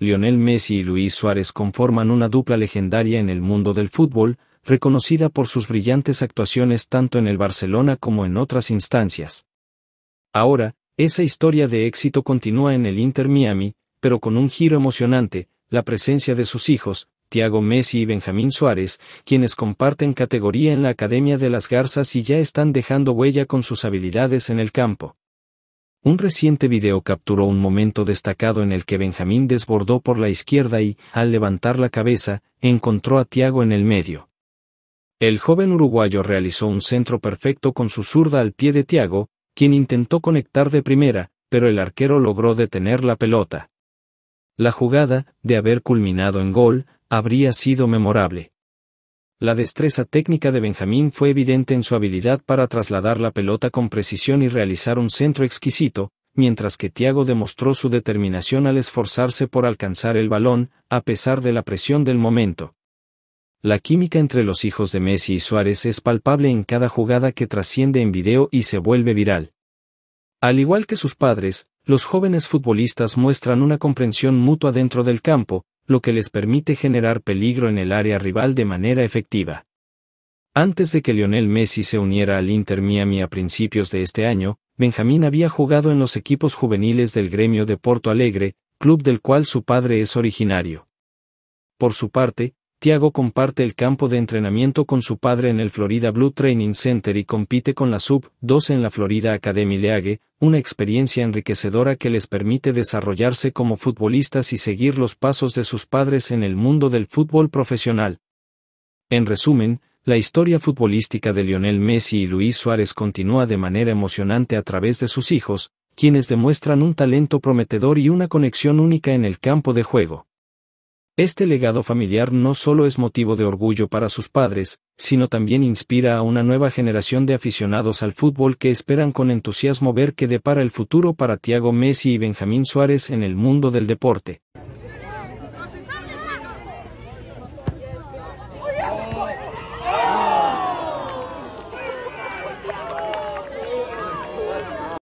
Lionel Messi y Luis Suárez conforman una dupla legendaria en el mundo del fútbol, reconocida por sus brillantes actuaciones tanto en el Barcelona como en otras instancias. Ahora, esa historia de éxito continúa en el Inter Miami, pero con un giro emocionante, la presencia de sus hijos, Tiago Messi y Benjamín Suárez, quienes comparten categoría en la Academia de las Garzas y ya están dejando huella con sus habilidades en el campo. Un reciente video capturó un momento destacado en el que Benjamín desbordó por la izquierda y, al levantar la cabeza, encontró a Tiago en el medio. El joven uruguayo realizó un centro perfecto con su zurda al pie de Tiago, quien intentó conectar de primera, pero el arquero logró detener la pelota. La jugada, de haber culminado en gol, habría sido memorable. La destreza técnica de Benjamín fue evidente en su habilidad para trasladar la pelota con precisión y realizar un centro exquisito, mientras que Thiago demostró su determinación al esforzarse por alcanzar el balón, a pesar de la presión del momento. La química entre los hijos de Messi y Suárez es palpable en cada jugada que trasciende en video y se vuelve viral. Al igual que sus padres, los jóvenes futbolistas muestran una comprensión mutua dentro del campo, lo que les permite generar peligro en el área rival de manera efectiva. Antes de que Lionel Messi se uniera al Inter Miami a principios de este año, Benjamín había jugado en los equipos juveniles del gremio de Porto Alegre, club del cual su padre es originario. Por su parte, Tiago comparte el campo de entrenamiento con su padre en el Florida Blue Training Center y compite con la Sub-12 en la Florida Academy League, una experiencia enriquecedora que les permite desarrollarse como futbolistas y seguir los pasos de sus padres en el mundo del fútbol profesional. En resumen, la historia futbolística de Lionel Messi y Luis Suárez continúa de manera emocionante a través de sus hijos, quienes demuestran un talento prometedor y una conexión única en el campo de juego. Este legado familiar no solo es motivo de orgullo para sus padres, sino también inspira a una nueva generación de aficionados al fútbol que esperan con entusiasmo ver qué depara el futuro para Thiago Messi y Benjamín Suárez en el mundo del deporte.